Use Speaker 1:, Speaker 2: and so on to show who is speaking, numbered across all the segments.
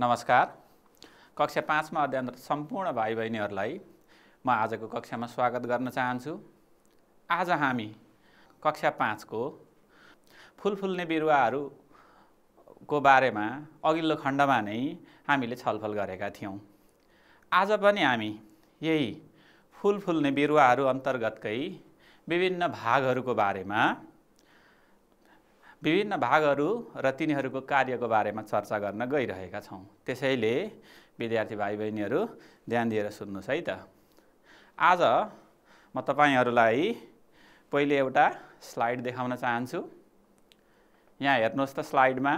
Speaker 1: नमस्कार कक्षा पाँचमा अध्ययनरत सम्पूर्ण भाइ बहिनीहरूलाई म आजको कक्षामा स्वागत गर्न चाहन्छु आज हामी कक्षा पाँचको फुल फुल्ने बिरुवाहरूको बारेमा अघिल्लो खण्डमा नै हामीले छलफल गरेका थियौँ आज पनि हामी यही फुल फुल्ने बिरुवाहरू अन्तर्गतकै विभिन्न भागहरूको बारेमा विभिन्न भागहरू र तिनीहरूको कार्यको बारेमा चर्चा गर्न गइरहेका छौँ त्यसैले विद्यार्थी भाइ बहिनीहरू ध्यान दिएर सुन्नुहोस् है त आज म तपाईँहरूलाई पहिले एउटा स्लाइड देखाउन चाहन्छु यहाँ हेर्नुहोस् त स्लाइडमा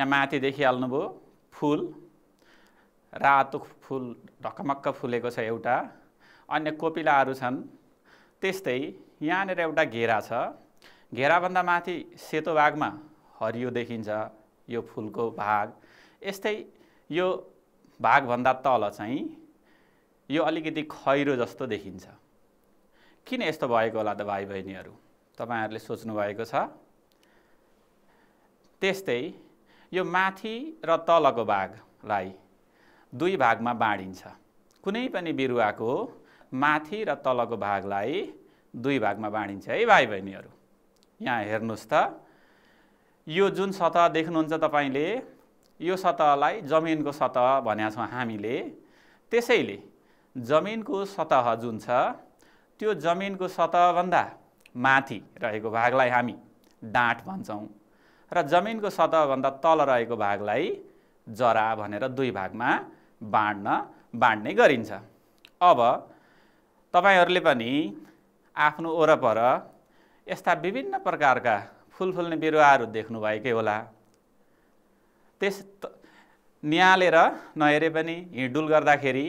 Speaker 1: यहाँ माथि देखिहाल्नुभयो फुल रातो फुल ढकमक्क फुलेको छ एउटा अन्य कोपिलाहरू छन् त्यस्तै यहाँनिर एउटा घेरा छ घेराभन्दा माथि सेतो भागमा हरियो देखिन्छ यो फुलको भाग यस्तै यो भागभन्दा तल चाहिँ यो अलिकति खैरो जस्तो देखिन्छ किन यस्तो भएको होला त भाइ बहिनीहरू तपाईँहरूले सोच्नुभएको छ त्यस्तै यो माथि र तलको भागलाई दुई भागमा बाँडिन्छ कुनै पनि बिरुवाको माथि र तलको भागलाई दुई भागमा बाँडिन्छ है भाइ बहिनीहरू यहाँ हेर्नुहोस् त यो जुन सतह देख्नुहुन्छ तपाईँले यो सतहलाई जमिनको सतह भनेका छौँ हामीले त्यसैले जमिनको सतह जुन छ त्यो जमिनको सतहभन्दा माथि रहेको भागलाई हामी डाँट भन्छौँ र जमिनको सतहभन्दा तल रहेको भागलाई जरा भनेर दुई भागमा बाँड्न बाँड्ने गरिन्छ अब तपाईँहरूले पनि आफ्नो वरपर यस्ता विभिन्न प्रकारका फुल्ने बिरुवाहरू देख्नुभएकै होला त्यस निहालेर नहेरे पनि हिँडुल गर्दाखेरि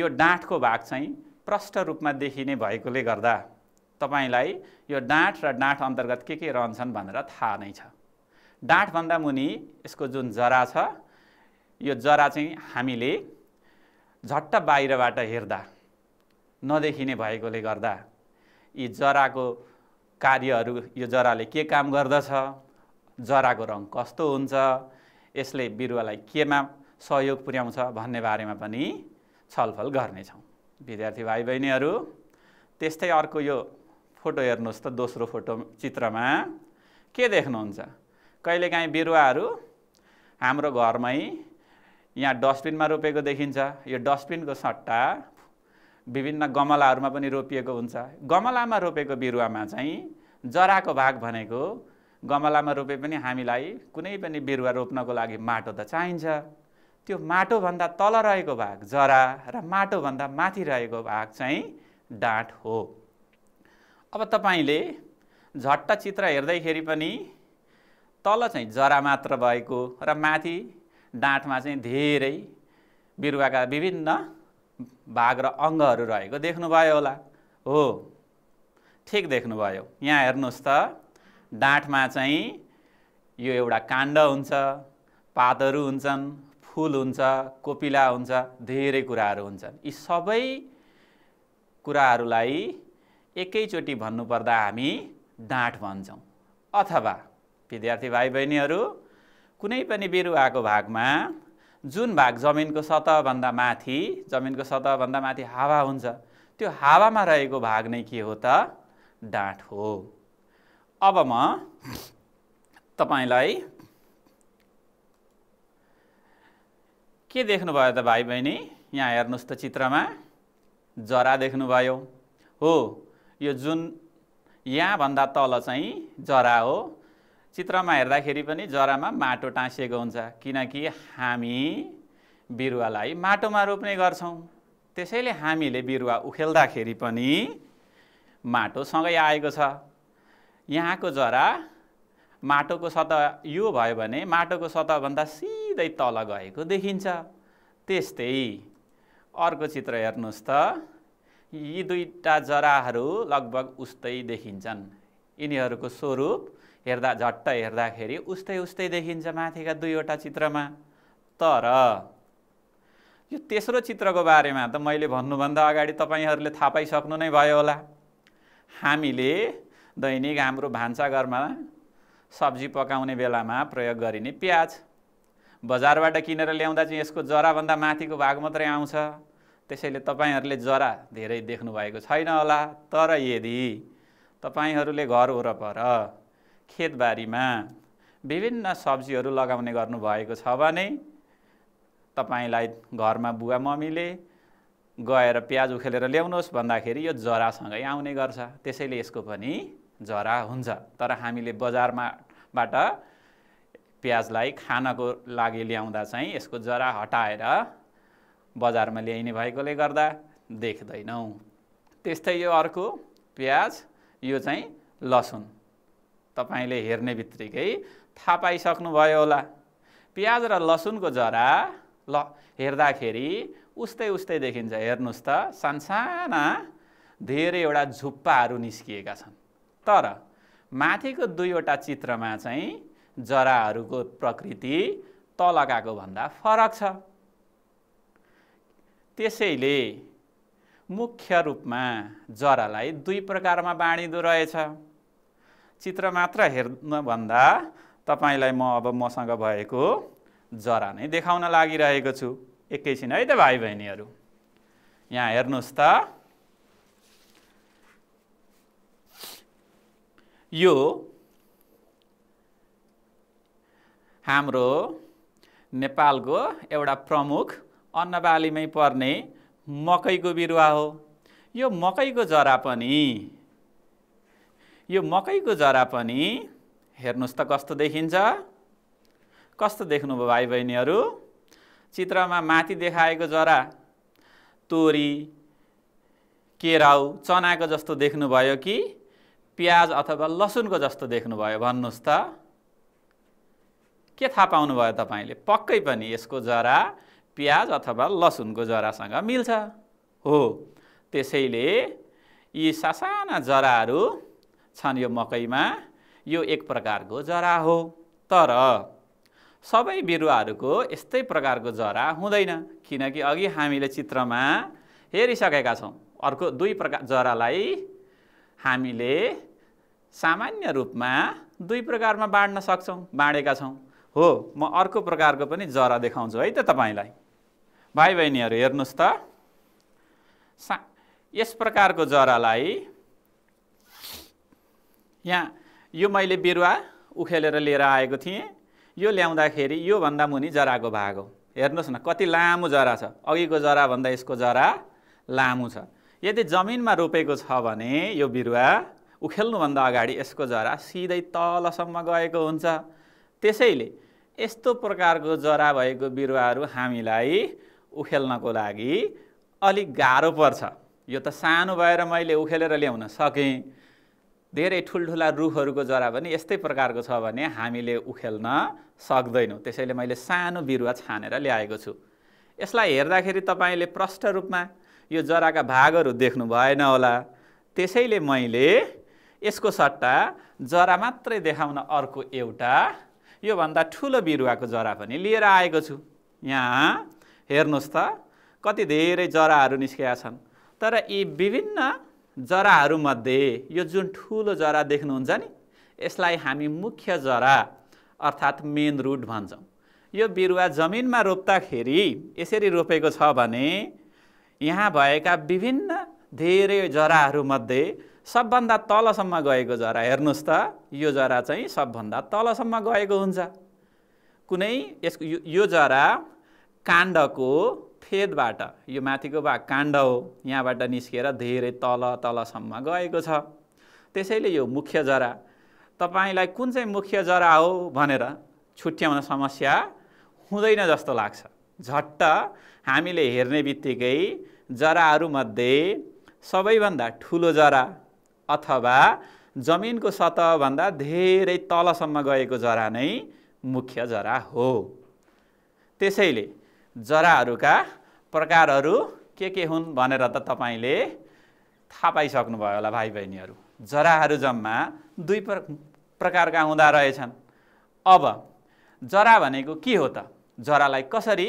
Speaker 1: यो डाँठको भाग चाहिँ प्रष्ट रूपमा देखिने भएकोले गर्दा तपाईँलाई यो डाँठ र डाँठ अन्तर्गत के के रहन्छन् भनेर थाहा नै छ डाँठभन्दा मुनि यसको जुन जरा छ यो जरा चाहिँ हामीले झट्ट बाहिरबाट हेर्दा नदेखिने भएकोले गर्दा यी जराको कार्यहरू यो जराले के काम गर्दछ जराको रङ कस्तो हुन्छ यसले बिरुवालाई केमा सहयोग पुर्याउँछ भन्ने बारेमा पनि छलफल गर्नेछौँ विद्यार्थी भाइ बहिनीहरू त्यस्तै अर्को यो फोटो हेर्नुहोस् त दोस्रो फोटो चित्रमा के देख्नुहुन्छ कहिलेकाहीँ बिरुवाहरू हाम्रो घरमै यहाँ डस्टबिनमा रोपेको देखिन्छ यो डस्टबिनको सट्टा विभिन्न गमलाहरूमा पनि रोपिएको हुन्छ गमलामा रोपेको बिरुवामा चाहिँ जराको भाग भनेको गमलामा रोपे पनि हामीलाई कुनै पनि बिरुवा रोप्नको लागि माटो त चाहिन्छ त्यो माटोभन्दा तल रहेको भाग जरा र माटोभन्दा माथि रहेको भाग चाहिँ डाँठ हो अब तपाईँले झट्ट चित्र हेर्दैखेरि पनि तल चाहिँ जरा मात्र भएको र माथि डाँठमा चाहिँ धेरै बिरुवाका विभिन्न भाग र अङ्गहरू रहेको देख्नुभयो होला हो ठिक देख्नुभयो यहाँ हेर्नुहोस् त डाँठमा चाहिँ यो एउटा काण्ड हुन्छ पातहरू हुन्छन् फुल हुन्छ कोपिला हुन्छ धेरै कुराहरू हुन्छन् यी सबै कुराहरूलाई एकैचोटि भन्नुपर्दा हामी डाँठ भन्छौँ अथवा विद्यार्थी भाइ बहिनीहरू कुनै पनि बिरुवाको भागमा जुन भाग जमिनको सतहभन्दा माथि जमिनको सतहभन्दा माथि हावा हुन्छ त्यो हावामा रहेको भाग नै के हो त डाँठ हो अब म तपाईँलाई के देख्नुभयो त भाइ बहिनी यहाँ हेर्नुहोस् त चित्रमा जरा देख्नुभयो हो यो जुन यहाँभन्दा तल चाहिँ जरा हो चित्रमा हेर्दाखेरि पनि जरामा माटो टाँसिएको हुन्छ किनकि हामी बिरुवालाई माटोमा रोप्ने गर्छौँ त्यसैले हामीले बिरुवा उखेल्दाखेरि पनि माटोसँगै आएको छ यहाँको जरा माटोको सतह यो भयो भने माटोको सतहभन्दा सिधै तल गएको देखिन्छ त्यस्तै अर्को चित्र हेर्नुहोस् त यी दुईवटा जराहरू लगभग उस्तै देखिन्छन् यिनीहरूको स्वरूप हेर्दा झट्ट हेर्दाखेरि उस्तै उस्तै देखिन्छ माथिका दुईवटा चित्रमा तर यो तेस्रो चित्रको बारेमा त मैले भन्नुभन्दा अगाडि तपाईँहरूले थाहा पाइसक्नु नै भयो होला हामीले दैनिक हाम्रो भान्साघरमा सब्जी पकाउने बेलामा प्रयोग गरिने प्याज बजारबाट किनेर ल्याउँदा चाहिँ यसको जराभन्दा माथिको भाग मात्रै आउँछ त्यसैले तपाईँहरूले जरा धेरै देख्नुभएको छैन होला तर यदि तपाईँहरूले घर वरपर खेतबारीमा विभिन्न सब्जीहरू लगाउने गर्नुभएको छ भने तपाईँलाई घरमा बुवा मम्मीले गएर प्याज उखेलेर ल्याउनुहोस् भन्दाखेरि यो जरासँगै आउने गर्छ त्यसैले यसको पनि जरा हुन्छ तर हामीले बजारमाबाट प्याजलाई खानको लागि ल्याउँदा चाहिँ यसको जरा हटाएर बजारमा ल्याइने भएकोले गर्दा देख्दैनौँ त्यस्तै यो अर्को प्याज यो चाहिँ लसुन तपाईँले हेर्ने बित्तिकै थाहा पाइसक्नुभयो होला प्याज र लसुनको जरा ल हेर्दाखेरि उस्तै उस्तै देखिन्छ हेर्नुहोस् त सानसाना धेरैवटा झुप्पाहरू निस्किएका छन् तर माथिको दुईवटा चित्रमा चाहिँ जराहरूको प्रकृति तलकाको भन्दा फरक छ त्यसैले मुख्य रूपमा जरालाई दुई प्रकारमा बाँडिँदो रहेछ चित्र मात्र हेर्नभन्दा तपाईँलाई म अब मसँग भएको जरा नै देखाउन लागिरहेको छु एकैछिन है त भाइ बहिनीहरू यहाँ हेर्नुहोस् त यो हाम्रो नेपालको एउटा प्रमुख अन्नबालीमै पर्ने मकैको बिरुवा हो यो मकैको जरा पनि यो मकैको जरा पनि हेर्नुहोस् त कस्तो देखिन्छ कस्तो देख्नुभयो भाइ बहिनीहरू चित्रमा माथि देखाएको जरा तोरी केराउ चनाको जस्तो देख्नुभयो कि प्याज अथवा लसुनको जस्तो देख्नुभयो भन्नुहोस् त के थाहा पाउनुभयो तपाईँले पक्कै पनि यसको जरा प्याज अथवा लसुनको जरासँग मिल्छ हो त्यसैले यी सासाना जराहरू छन् यो मकैमा यो एक प्रकारको जरा हो तर सबै बिरुवाहरूको यस्तै प्रकारको जरा हुँदैन किनकि अघि हामीले चित्रमा हेरिसकेका छौँ अर्को दुई प्रकार जरालाई हामीले सामान्य रूपमा दुई प्रकारमा बाँड्न सक्छौँ बाँडेका छौँ हो म अर्को प्रकारको पनि जरा देखाउँछु है त तपाईँलाई भाइ बहिनीहरू हेर्नुहोस् त सा यस प्रकारको जरालाई यहाँ यो मैले बिरुवा उखेलेर लिएर आएको थिएँ यो ल्याउँदाखेरि योभन्दा मुनि जराको भाग हो हेर्नुहोस् न कति लामो जरा छ अघिको जराभन्दा यसको जरा लामो छ यदि जमिनमा रोपेको छ भने यो बिरुवा उखेल्नुभन्दा अगाडि यसको जरा सिधै तलसम्म गएको हुन्छ त्यसैले यस्तो प्रकारको जरा भएको बिरुवाहरू हामीलाई उखेल्नको लागि अलिक गाह्रो पर्छ यो त सानो भएर मैले उखेलेर ल्याउन सकेँ धेरै ठुल्ठुला रुखहरूको जरा पनि यस्तै प्रकारको छ भने हामीले उखेल्न सक्दैनौँ त्यसैले मैले सानो बिरुवा छानेर ल्याएको छु यसलाई हेर्दाखेरि तपाईँले प्रष्ट रूपमा यो जराका भागहरू देख्नु भएन होला त्यसैले मैले यसको सट्टा जरा मात्रै देखाउन अर्को एउटा योभन्दा ठुलो बिरुवाको जरा पनि लिएर आएको छु यहाँ हेर्नुहोस् त कति धेरै जराहरू निस्केका छन् तर यी विभिन्न जराहरूमध्ये यो जुन ठुलो जरा देख्नुहुन्छ नि यसलाई हामी मुख्य जरा अर्थात् मेन रुट भन्छौँ यो बिरुवा जमिनमा रोप्दाखेरि यसरी रोपेको छ भने यहाँ भएका विभिन्न धेरै जराहरूमध्ये सबभन्दा तलसम्म गएको जरा हेर्नुहोस् त यो जरा चाहिँ सबभन्दा तलसम्म गएको हुन्छ कुनै यसको यो जरा काण्डको छेदबाट यो माथिको भाग काण्ड हो यहाँबाट निस्किएर धेरै तल तलसम्म गएको छ त्यसैले यो मुख्य जरा तपाईँलाई कुन चाहिँ मुख्य जरा हो भनेर छुट्याउन समस्या हुँदैन जस्तो लाग्छ झट्ट हामीले हेर्ने बित्तिकै जराहरूमध्ये सबैभन्दा ठुलो जरा अथवा जमिनको सतहभन्दा धेरै तलसम्म गएको जरा नै मुख्य जरा हो त्यसैले जराहरूका प्रकारहरू के के हुन् भनेर त तपाईँले थाहा पाइसक्नुभयो होला भाइ बहिनीहरू जराहरू जम्मा दुई प्र प्रकारका हुँदा रहेछन् अब जरा भनेको के हो त जरालाई कसरी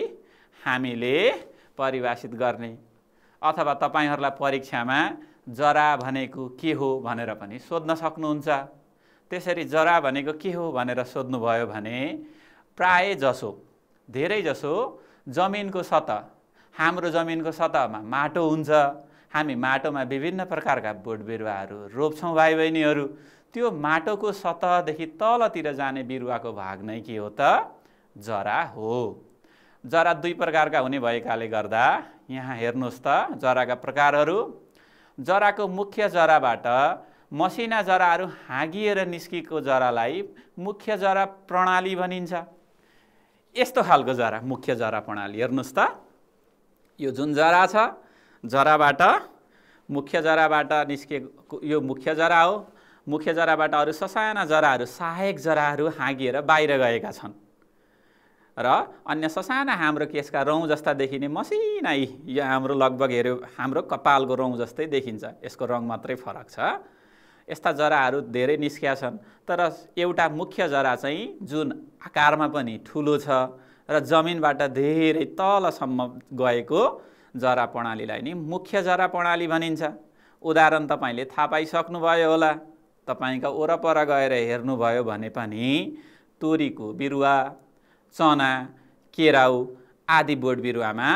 Speaker 1: हामीले परिभाषित गर्ने अथवा तपाईँहरूलाई परीक्षामा जरा भनेको के हो भनेर पनि सोध्न सक्नुहुन्छ त्यसरी जरा भनेको के हो भनेर सोध्नुभयो भने प्राय जसो धेरैजसो जमिनको सतह हाम्रो जमिनको सतहमा माटो हुन्छ हामी माटोमा विभिन्न प्रकारका बोट बिरुवाहरू रोप्छौँ भाइ बहिनीहरू त्यो माटोको सतहदेखि तलतिर जाने बिरुवाको भाग नै के हो त जरा हो जरा दुई प्रकारका हुने भएकाले गर्दा यहाँ हेर्नुहोस् त जराका प्रकारहरू जराको मुख्य जराबाट मसिना जराहरू हाँगिएर निस्किएको जरालाई मुख्य जरा प्रणाली भनिन्छ यस्तो खालको जरा मुख्य जरा प्रणाली हेर्नुहोस् त यो जुन जरा छ जराबाट मुख्य जराबाट निस्किएको यो मुख्य जरा हो मुख्य जराबाट अरू ससाना जराहरू सहायक जराहरू हाँगिएर बाहिर गएका छन् र अन्य ससाना हाम्रो केसका रौँ जस्ता देखिने मसिना यो हाम्रो लगभग हेऱ्यो हाम्रो कपालको रौँ जस्तै देखिन्छ यसको रङ मात्रै फरक छ यस्ता जराहरू धेरै निस्किया छन् तर एउटा मुख्य जरा चाहिँ जुन आकारमा पनि ठुलो छ र जमिनबाट धेरै तलसम्म गएको जरा प्रणालीलाई नि मुख्य जरा प्रणाली भनिन्छ उदाहरण तपाईँले थाहा पाइसक्नुभयो होला तपाईँका वरपर गएर हेर्नुभयो भने पनि तोरीको बिरुवा चना केराउ आदि बोट बिरुवामा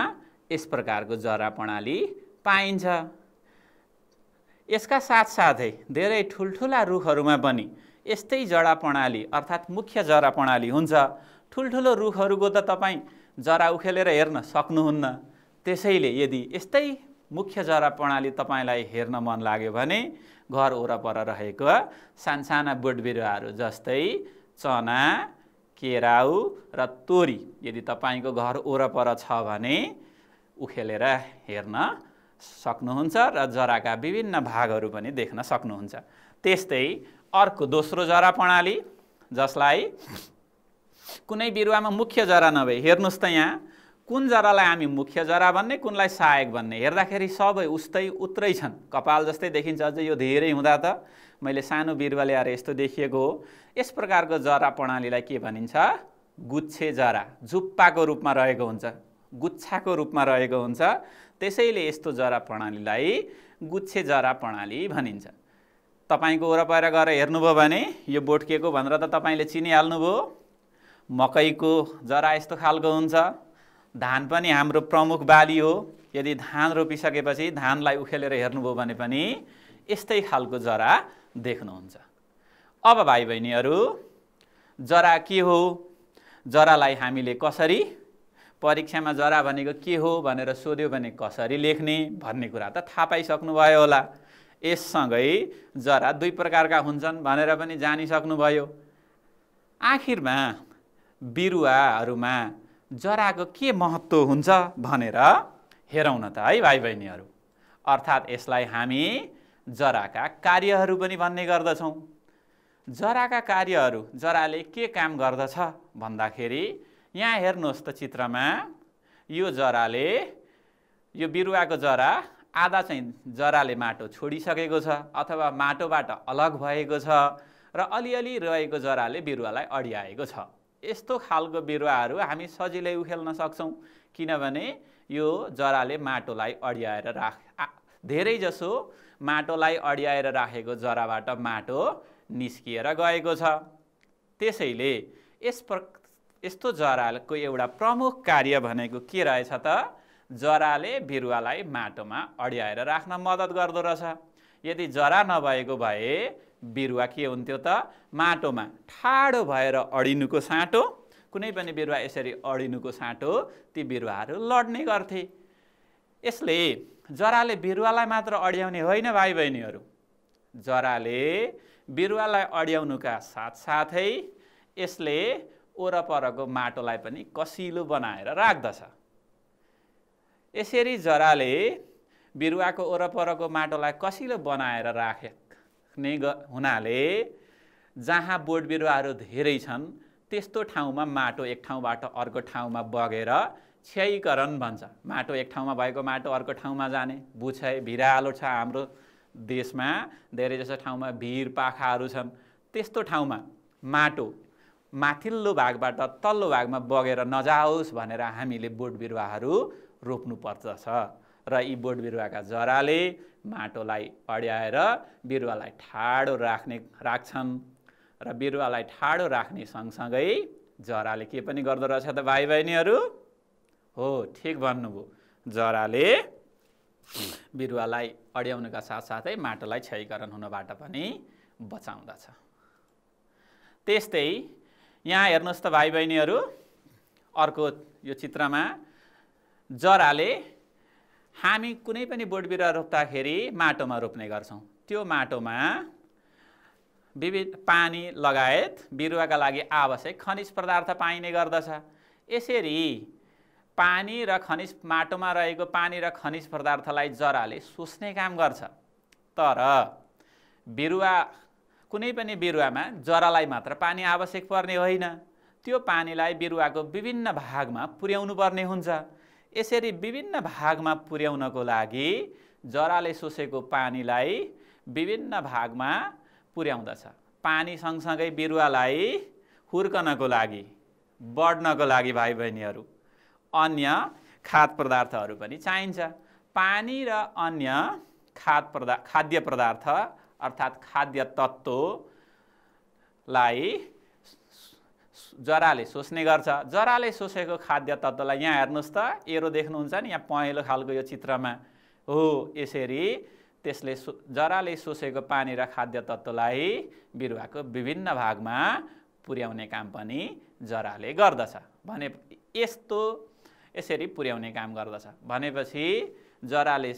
Speaker 1: यस प्रकारको जरा प्रणाली पाइन्छ यसका साथसाथै धेरै ठुल्ठुला रुखहरूमा पनि यस्तै जरा प्रणाली अर्थात् मुख्य जरा प्रणाली हुन्छ ठुल्ठुलो रुखहरूको त तपाईँ जरा उखेलेर हेर्न सक्नुहुन्न त्यसैले यदि यस्तै मुख्य जरा प्रणाली तपाईँलाई हेर्न मन लाग्यो भने घर वरपर रहेको सानसाना बोट बिरुवाहरू जस्तै चना केराउ र तोरी यदि तपाईँको घर वरपर छ भने उखेलेर हेर्न सक्नुहुन्छ र जराका विभिन्न भागहरू पनि देख्न सक्नुहुन्छ त्यस्तै अर्को दोस्रो जरा प्रणाली जसलाई कुनै बिरुवामा मुख्य जरा नभए हेर्नुहोस् त यहाँ कुन जरालाई हामी मुख्य जरा भन्ने कुनलाई सहायक भन्ने हेर्दाखेरि सबै उस्तै उत्रै छन् कपाल जस्तै देखिन्छ अझ यो धेरै हुँदा त मैले सानो बिरुवा ल्याएर यस्तो देखिएको हो यस प्रकारको जरा प्रणालीलाई के भनिन्छ गुच्छे जरा झुप्पाको रूपमा रहेको हुन्छ गुच्छाको रूपमा रहेको हुन्छ त्यसैले यस्तो जरा प्रणालीलाई गुच्छे जरा प्रणाली भनिन्छ तपाईँको वरपर गएर हेर्नुभयो भने यो बोटकेको भनेर त तपाईँले चिनिहाल्नुभयो मकैको जरा यस्तो खालको हुन्छ धान पनि हाम्रो प्रमुख बाली हो यदि धान रोपिसकेपछि धानलाई उखेलेर हेर्नुभयो भने पनि यस्तै खालको जरा देख्नुहुन्छ अब भाइ बहिनीहरू जरा के हो जरालाई हामीले कसरी परीक्षामा जरा भनेको के हो भनेर सोध्यो भने कसरी लेख्ने भन्ने कुरा त थाहा पाइसक्नुभयो होला यससँगै जरा दुई प्रकारका हुन्छन् भनेर पनि जानिसक्नुभयो आखिरमा बिरुवाहरूमा जराको के महत्त्व हुन्छ भनेर हेरौँ न त है भाइ बहिनीहरू अर्थात् यसलाई हामी जराका कार्यहरू पनि भन्ने गर्दछौँ जराका कार्यहरू जराले के काम गर्दछ भन्दाखेरि यहाँ हेर्नुहोस् त चित्रमा यो जराले यो बिरुवाको जरा आधा चाहिँ जराले माटो छोडिसकेको छ अथवा माटोबाट अलग भएको छ र अलिअलि रहेको जराले बिरुवालाई अडियाएको छ यस्तो खालको बिरुवाहरू हामी सजिलै उखेल्न सक्छौँ किनभने यो जराले माटोलाई अड्याएर राख धेरैजसो माटोलाई अड्याएर राखेको जराबाट माटो निस्किएर गएको छ त्यसैले यस प्र यस्तो जराको एउटा प्रमुख कार्य भनेको के रहेछ त जराले बिरुवालाई माटोमा अड्याएर राख्न मद्दत गर्दो रहेछ यदि जरा नभएको भए बिरुवा के हुन्थ्यो त माटोमा ठाडो भएर अडिनुको साँटो कुनै पनि बिरुवा यसरी अडिनुको साँटो ती बिरुवाहरू लड्ने गर्थे यसले जराले बिरुवालाई मात्र अड्याउने होइन भाइ बहिनीहरू जराले बिरुवालाई अड्याउनुका साथसाथै यसले वरपरको माटोलाई पनि कसिलो बनाएर राख्दछ यसरी जराले बिरुवाको वरपरको माटोलाई कसिलो बनाएर राखे सक्ने ग हुनाले जहाँ बोट बिरुवाहरू धेरै छन् त्यस्तो ठाउँमा माटो एक ठाउँबाट अर्को ठाउँमा बगेर क्षयीकरण भन्छ माटो एक ठाउँमा भएको माटो अर्को ठाउँमा जाने बुछाइ भिरालो छ हाम्रो देशमा धेरै जसो ठाउँमा भिर पाखाहरू छन् त्यस्तो ठाउँमा माटो माथिल्लो भागबाट तल्लो भागमा बगेर नजाओस् भनेर हामीले बोट बिरुवाहरू रोप्नुपर्दछ र यी बोट बिरुवाका जराले माटोलाई अड्याएर बिरुवालाई ठाडो राख्ने राख्छन् र बिरुवालाई ठाडो राख्ने सँगसँगै जराले के पनि गर्दो रहेछ त भाइ बहिनीहरू हो ठिक भन्नुभयो जराले बिरुवालाई अड्याउनुका साथसाथै माटोलाई क्षयीकरण हुनबाट पनि बचाउँदछ त्यस्तै यहाँ हेर्नुहोस् त भाइ बहिनीहरू अर्को यो चित्रमा जराले हामी कुनै पनि बोट बिरुवा रोप्दाखेरि माटोमा रोप्ने गर्छौँ त्यो माटोमा विविध पानी लगायत बिरुवाका लागि आवश्यक खनिज पदार्थ पाइने गर्दछ यसरी पानी र खनिज माटोमा रहेको पानी र खनिज पदार्थलाई जराले सुस्ने काम गर्छ तर बिरुवा कुनै पनि बिरुवामा जरालाई मात्र पानी आवश्यक पर्ने होइन त्यो पानीलाई बिरुवाको विभिन्न भागमा पुर्याउनु पर्ने हुन्छ यसरी विभिन्न भागमा पुर्याउनको लागि जराले सोसेको पानीलाई विभिन्न भागमा पुर्याउँदछ पानी सँगसँगै बिरुवालाई हुर्कनको लागि बढ्नको लागि भाइ बहिनीहरू अन्य खाद पदार्थहरू पनि चाहिन्छ पानी र अन्य खाद पदा खाद्य पदार्थ अर्थात् खाद्य तत्त्वलाई जराले सोच्ने गर्छ जराले सोसेको खाद्य तत्त्वलाई यहाँ हेर्नुहोस् त एरो देख्नुहुन्छ नि यहाँ पहेँलो खालको यो चित्रमा हो यसरी त्यसले सो जराले सोसेको पानी र खाद्य तत्त्वलाई बिरुवाको विभिन्न भागमा पुर्याउने काम पनि जराले गर्दछ भने यस्तो यसरी पुर्याउने काम गर्दछ भनेपछि जराले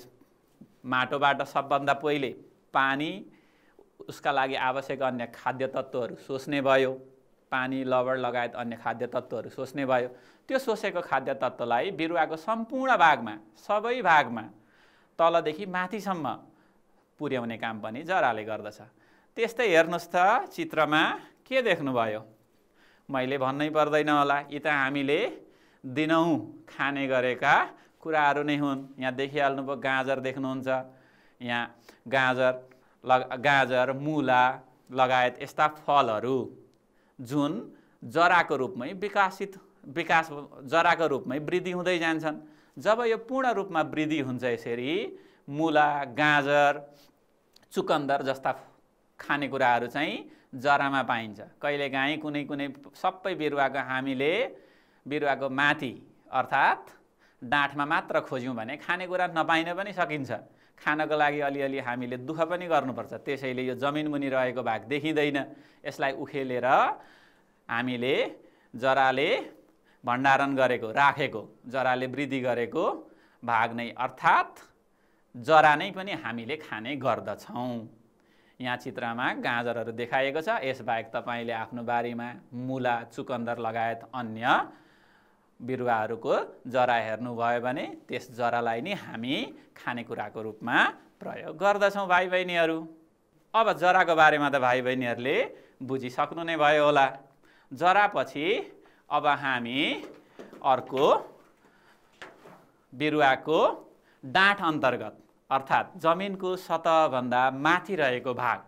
Speaker 1: माटोबाट सबभन्दा पहिले पानी उसका लागि आवश्यक अन्य खाद्य तत्त्वहरू सोच्ने भयो पानी लवर लगायत अन्य खाद्य तत्त्वहरू सोच्ने भयो त्यो सोसेको खाद्य तत्त्वलाई बिरुवाको सम्पूर्ण भागमा सबै भागमा तलदेखि माथिसम्म पुर्याउने काम पनि जराले गर्दछ त्यस्तै हेर्नुहोस् त चित्रमा के देख्नुभयो मैले भन्नै पर्दैन होला यी त हामीले दिनौँ खाने गरेका कुराहरू नै हुन् यहाँ देखिहाल्नुभयो गाजर देख्नुहुन्छ यहाँ गाजर लग गाजर मुला लगायत यस्ता फलहरू जुन जराको रूपमै विकासित विकास जराको रूपमै वृद्धि हुँदै जान्छन् जब यो पूर्ण रूपमा वृद्धि हुन्छ यसरी मुला गाजर चुकन्दर जस्ता खानेकुराहरू चाहिँ जरामा पाइन्छ कहिलेकाहीँ कुनै कुनै सबै बिरुवाको हामीले बिरुवाको माथि अर्थात् डाँठमा मात्र खोज्यौँ भने खानेकुरा नपाइन पनि सकिन्छ खानको लागि अलिअलि हामीले दुःख पनि गर्नुपर्छ त्यसैले यो जमिन मुनि रहेको भाग देखिँदैन यसलाई उखेलेर हामीले जराले भण्डारण गरेको राखेको जराले वृद्धि गरेको भाग नै अर्थात् जरा नै पनि हामीले खाने गर्दछौँ यहाँ चित्रमा गाजरहरू देखाएको छ यसबाहेक तपाईँले आफ्नो बारीमा मुला चुकन्दर लगायत अन्य बिरुवाहरूको जरा हेर्नुभयो भने त्यस जरालाई नै हामी खानेकुराको रूपमा प्रयोग गर्दछौँ भाइ बहिनीहरू अब जराको बारेमा त भाइ बहिनीहरूले बुझिसक्नु नै भयो होला जरापछि अब हामी अर्को बिरुवाको डाँठ अन्तर्गत अर्थात् जमिनको सतहभन्दा माथि रहेको भाग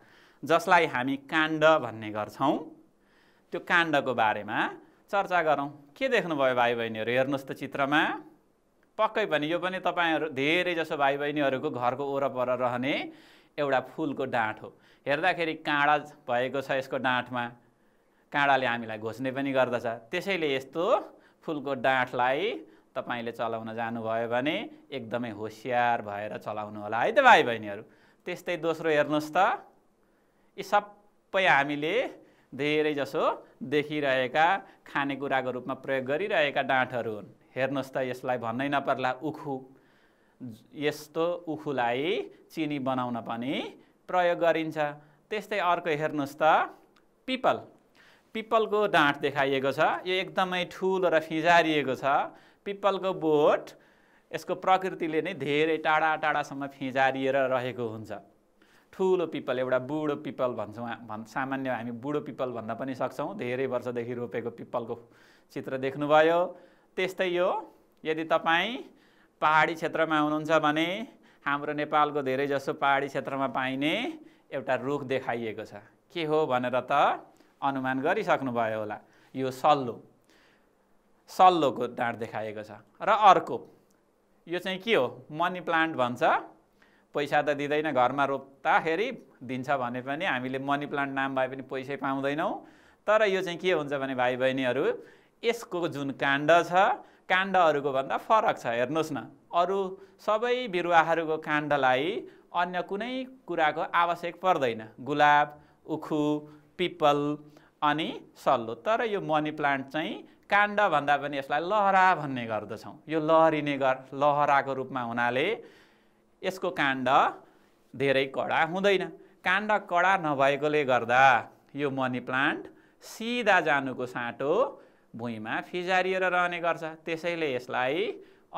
Speaker 1: जसलाई हामी काण्ड भन्ने गर्छौँ त्यो काण्डको बारेमा चर्चा गरौँ के देख्नुभयो भाइ बहिनीहरू हेर्नुहोस् त चित्रमा पक्कै पनि यो पनि तपाईँहरू धेरै जसो भाइ बहिनीहरूको घरको वरपर रहने एउटा फुलको डाँठ हो हेर्दाखेरि काँडा भएको छ यसको डाँठमा काँडाले हामीलाई घोच्ने पनि गर्दछ त्यसैले यस्तो फुलको डाँठलाई तपाईँले चलाउन जानुभयो भने एकदमै होसियार भएर चलाउनु होला है त भाइ बहिनीहरू त्यस्तै दोस्रो हेर्नुहोस् त यी सबै हामीले धेरैजसो देखिरहेका खानेकुराको रूपमा प्रयोग गरिरहेका डाँठहरू हुन् हेर्नुहोस् त यसलाई भन्नै नपर्ला उखु यस्तो उखुलाई चिनी बनाउन पनि प्रयोग गरिन्छ त्यस्तै अर्को हेर्नुहोस् त पिपल पिपलको डाँठ देखाइएको छ यो एकदमै ठुलो र फिजारिएको छ पिपलको बोट यसको प्रकृतिले नै धेरै टाढा टाढासम्म फिजारिएर रहेको हुन्छ ठुलो पिपल एउटा बुढो पिपल भन्छौँ भन् सामान्य हामी बुढो पिपल भन्दा पनि सक्छौँ धेरै वर्षदेखि रोपेको पिपलको चित्र देख्नुभयो त्यस्तै यो यदि तपाईँ पहाडी क्षेत्रमा हुनुहुन्छ भने हाम्रो नेपालको धेरैजसो पहाडी क्षेत्रमा पाइने एउटा रुख देखाइएको छ के हो भनेर त अनुमान गरिसक्नुभयो होला यो सल्लो सल्लोको डाँड देखाएको छ र अर्को यो चाहिँ के हो मनी प्लान्ट भन्छ पैसा त दिँदैन घरमा रोप्दाखेरि दिन्छ भने पनि हामीले मनी प्लान्ट नाम भए पनि पैसै पाउँदैनौँ तर यो चाहिँ के हुन्छ भने भाइ बहिनीहरू यसको जुन काण्ड छ काण्डहरूको भन्दा फरक छ हेर्नुहोस् न अरू सबै बिरुवाहरूको काण्डलाई अन्य कुनै कुराको आवश्यक पर्दैन गुलाब उखु पिपल अनि सल्लो तर यो मनी प्लान्ट चाहिँ काण्डभन्दा पनि यसलाई लहरा भन्ने गर्दछौँ यो लहरिने गर लहराको रूपमा हुनाले यसको काण्ड धेरै कडा हुँदैन काण्ड कडा नभएकोले गर्दा यो मनी प्लान्ट सिधा जानुको साटो भुइँमा फिजारिएर रहने गर्छ त्यसैले यसलाई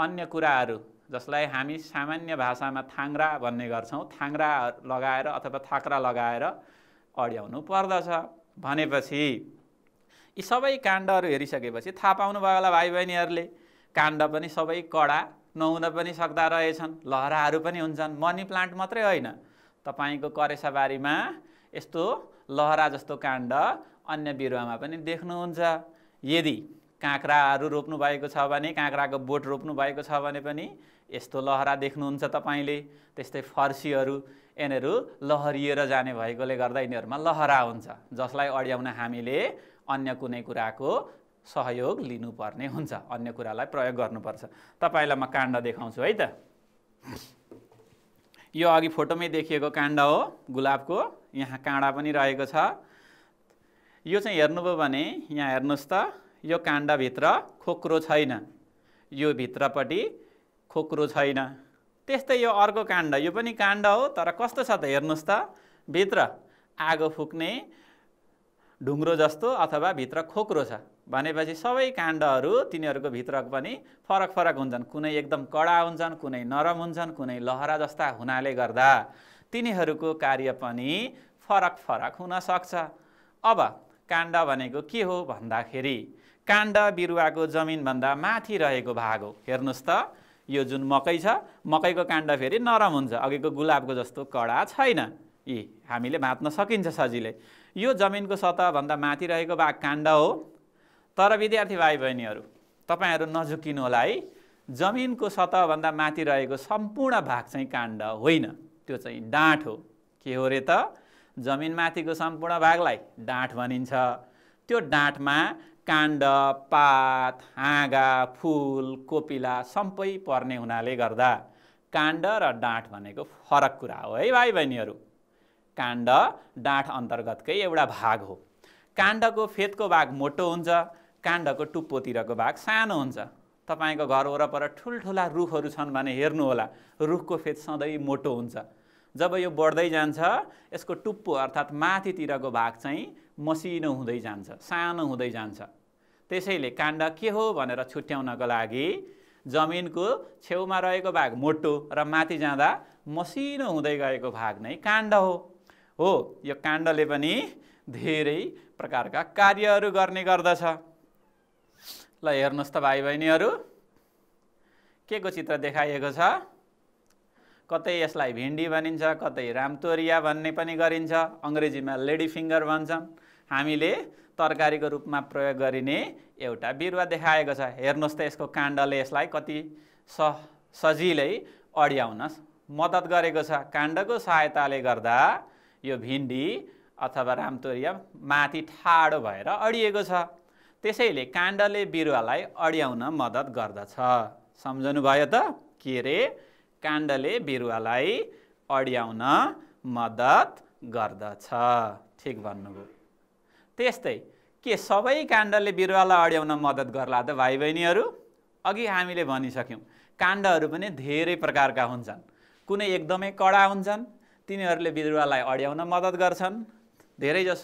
Speaker 1: अन्य कुराहरू जसलाई हामी सामान्य भाषामा थाङ्रा भन्ने गर्छौँ थाङ्रा लगाएर अथवा थाक्रा लगाएर अड्याउनु पर्दछ भनेपछि यी सबै काण्डहरू हेरिसकेपछि थाहा पाउनुभयो होला भाइ बहिनीहरूले काण्ड पनि सबै कडा नहुन पनि सक्दा रहेछन् लहराहरू पनि हुन्छन् मनी प्लान्ट मात्रै होइन तपाईँको करेसाबारीमा यस्तो लहरा जस्तो काण्ड अन्य बिरुवामा पनि देख्नुहुन्छ यदि काँक्राहरू रोप्नु भएको छ भने काँक्राको बोट रोप्नु भएको छ भने पनि यस्तो लहरा देख्नुहुन्छ तपाईँले त्यस्तै फर्सीहरू यिनीहरू लहरिएर जाने भएकोले गर्दा यिनीहरूमा लहरा हुन्छ जसलाई अड्याउन हामीले अन्य कुनै कुराको सहयोग लिनुपर्ने हुन्छ अन्य कुरालाई प्रयोग गर्नुपर्छ तपाईँलाई म काण्ड देखाउँछु है त यो अघि फोटोमै देखिएको काण्ड हो गुलाबको यहाँ काँडा पनि रहेको छ यो चाहिँ हेर्नुभयो भने यहाँ हेर्नुहोस् त यो काण्डभित्र खोक्रो छैन यो भित्रपट्टि खोक्रो छैन त्यस्तै यो अर्को काण्ड यो पनि काण्ड हो तर कस्तो छ त हेर्नुहोस् त भित्र आगो फुक्ने ढुङ्ग्रो जस्तो अथवा भित्र खोक्रो छ भनेपछि सबै काण्डहरू तिनीहरूको भित्र पनि फरक फरक हुन्छन् कुनै एकदम कडा हुन्छन् कुनै नरम हुन्छन् कुनै लहरा जस्ता हुनाले गर्दा तिनीहरूको कार्य पनि फरक फरक हुन सक्छ अब काण्ड भनेको के हो भन्दाखेरि काण्ड बिरुवाको जमिनभन्दा माथि रहेको भाग हो हेर्नुहोस् त यो जुन मकै छ मकैको काण्ड फेरि नरम हुन्छ अघिको गुलाबको जस्तो कडा छैन यी हामीले भाँच्न सकिन्छ सजिलै यो जमिनको सतहभन्दा माथि रहेको भाग काण्ड हो तर विद्यार्थी भाइ बहिनीहरू तपाईँहरू नझुकिनु होला है जमिनको सतहभन्दा माथि रहेको सम्पूर्ण भाग चाहिँ काण्ड होइन त्यो चाहिँ डाँठ हो के हो रे त जमिनमाथिको सम्पूर्ण भागलाई डाँठ भनिन्छ त्यो डाँठमा काण्ड पात हाँगा फुल कोपिला सबै पर्ने हुनाले गर्दा काण्ड र डाँठ भनेको फरक कुरा हो है भाइ बहिनीहरू काण्ड डाँठ अन्तर्गतकै एउटा भाग हो काण्डको फेदको भाग मोटो हुन्छ काण्डको टुप्पोतिरको भाग सानो हुन्छ तपाईँको घर वरपर ठुल्ठुला रुखहरू छन् भने हेर्नुहोला रुखको फेद सधैँ मोटो हुन्छ जब यो बढ्दै जान्छ यसको टुप्पो अर्थात् माथितिरको भाग चाहिँ मसिनो हुँदै जान्छ सानो हुँदै जान्छ त्यसैले काण्ड के हो भनेर छुट्याउनको लागि जमिनको छेउमा रहेको भाग मोटो र माथि जाँदा मसिनो हुँदै गएको भाग नै काण्ड हो हो यो काण्डले पनि धेरै प्रकारका कार्यहरू गर्ने गर्दछ ल हेर्नुहोस् त भाइ बहिनीहरू के को चित्र देखाइएको छ कतै यसलाई भिन्डी भनिन्छ कतै रामतोरिया भन्ने पनि गरिन्छ अङ्ग्रेजीमा लेडी फिङ्गर भन्छन् हामीले तरकारीको रूपमा प्रयोग गरिने एउटा बिरुवा देखाएको छ हेर्नुहोस् त यसको काण्डले यसलाई कति स सजिलै अड्याउन मद्दत गरेको छ काण्डको सहायताले गर्दा यो भिन्डी अथवा रामतोरिया माथि ठाडो भएर अडिएको छ त्यसैले काण्डले बिरुवालाई अड्याउन मद्दत गर्दछ सम्झनु भयो त के रे काण्डले बिरुवालाई अड्याउन मद्दत गर्दछ ठिक भन्नुभयो त्यस्तै के सबै काण्डले बिरुवालाई अड्याउन मद्दत गर्ला त भाइ बहिनीहरू अघि हामीले भनिसक्यौँ काण्डहरू पनि धेरै प्रकारका हुन्छन् कुनै एकदमै कडा हुन्छन् तिनीहरूले बिरुवालाई अड्याउन मद्दत गर्छन् धेरै जस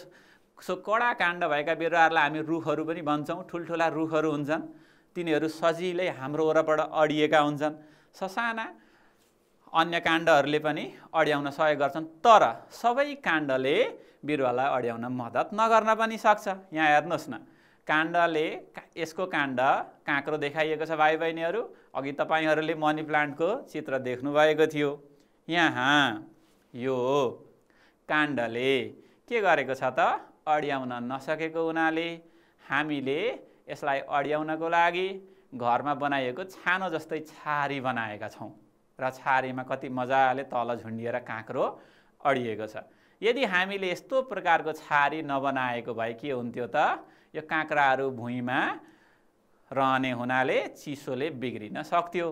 Speaker 1: सो कडा काण्ड भएका बिरुवाहरूलाई हामी रुखहरू पनि भन्छौँ ठुल्ठुला रुखहरू हुन्छन् तिनीहरू सजिलै हाम्रो वरबाट अडिएका हुन्छन् ससाना अन्य काण्डहरूले पनि अड्याउन सहयोग गर्छन् तर सबै काण्डले बिरुवालाई अड्याउन मद्दत नगर्न पनि सक्छ यहाँ हेर्नुहोस् न काण्डले यसको काण्ड काँक्रो देखाइएको छ भाइ बहिनीहरू अघि तपाईँहरूले मनी प्लान्टको चित्र देख्नुभएको थियो यहाँ यो काण्डले के गरेको छ त अड्याउन नसकेको हुनाले हामीले यसलाई अड्याउनको लागि घरमा बनाइएको छानो जस्तै छारी बनाएका छौँ र छारीमा कति मजाले तल झुन्डिएर काँक्रो अडिएको छ यदि हामीले यस्तो प्रकारको छारी नबनाएको भए के हुन्थ्यो त यो काँक्राहरू भुइँमा रहने हुनाले चिसोले बिग्रिन सक्थ्यो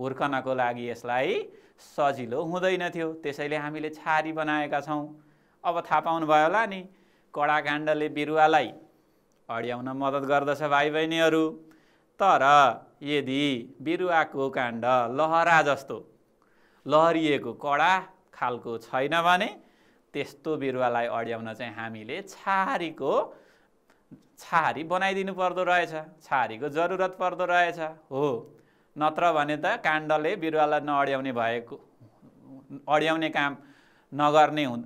Speaker 1: हुर्कनको लागि यसलाई सजिलो हुँदैन थियो त्यसैले हामीले छारी बनाएका छौँ अब थाहा पाउनुभयो होला नि कडा काण्डले बिरुवालाई अड्याउन मद्दत गर्दछ भाइ बहिनीहरू तर यदि बिरुवाको काण्ड लहरा जस्तो लहरिएको कडा खालको छैन भने त्यस्तो बिरुवालाई अड्याउन चाहिँ हामीले छारीको छारी बनाइदिनु पर्दो रहेछ छारीको जरुरत पर्दो रहेछ हो नत्र भने त काण्डले बिरुवालाई नअड्याउने भएको अड्याउने काम नगर्ने हुन्